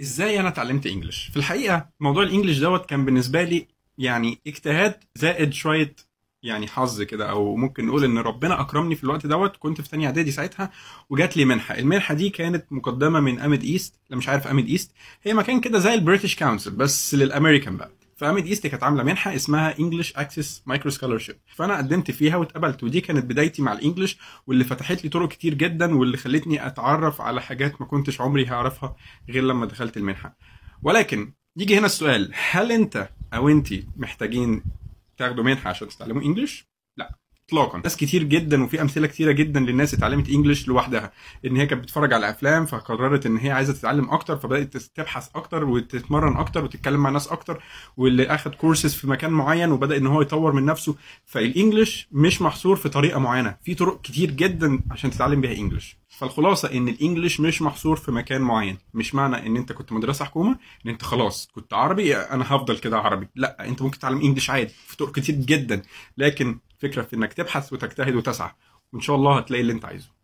ازاي انا اتعلمت انجلش في الحقيقه موضوع الانجلش دوت كان بالنسبه لي يعني اجتهاد زائد شويه يعني حظ كده او ممكن نقول ان ربنا اكرمني في الوقت دوت كنت في تانية اعدادي ساعتها وجات لي منحه المنحه دي كانت مقدمه من اميد ايست لا مش عارف اميد ايست هي مكان كده زي البريتش كونسل بس للامريكان بقى فامد ايست كانت عامله منحه اسمها انجلش اكسس مايكرو سكولرشيب فانا قدمت فيها واتقبلت ودي كانت بدايتي مع الانجلش واللي فتحت لي طرق كتير جدا واللي خلتني اتعرف على حاجات ما كنتش عمري هعرفها غير لما دخلت المنحه ولكن يجي هنا السؤال هل انت او انت محتاجين تاخدوا منحه عشان تتعلموا انجلش اطلاقا ناس كتير جدا وفي امثله كتيره جدا للناس اتعلمت انجلش لوحدها ان هي كانت بتتفرج على افلام فقررت ان هي عايزه تتعلم اكتر فبدات تبحث اكتر وتتمرن اكتر وتتكلم مع ناس اكتر واللي اخد كورسز في مكان معين وبدا ان هو يطور من نفسه فالانجلش مش محصور في طريقه معينه في طرق كتير جدا عشان تتعلم بيها انجلش فالخلاصه ان الانجليش مش محصور في مكان معين مش معنى ان انت كنت مدرسه حكومه ان انت خلاص كنت عربي انا هفضل كده عربي لا انت ممكن تتعلم انجليش عادي في طرق كتير جدا لكن الفكره في انك تبحث وتجتهد وتسعى وان شاء الله هتلاقي اللي انت عايزه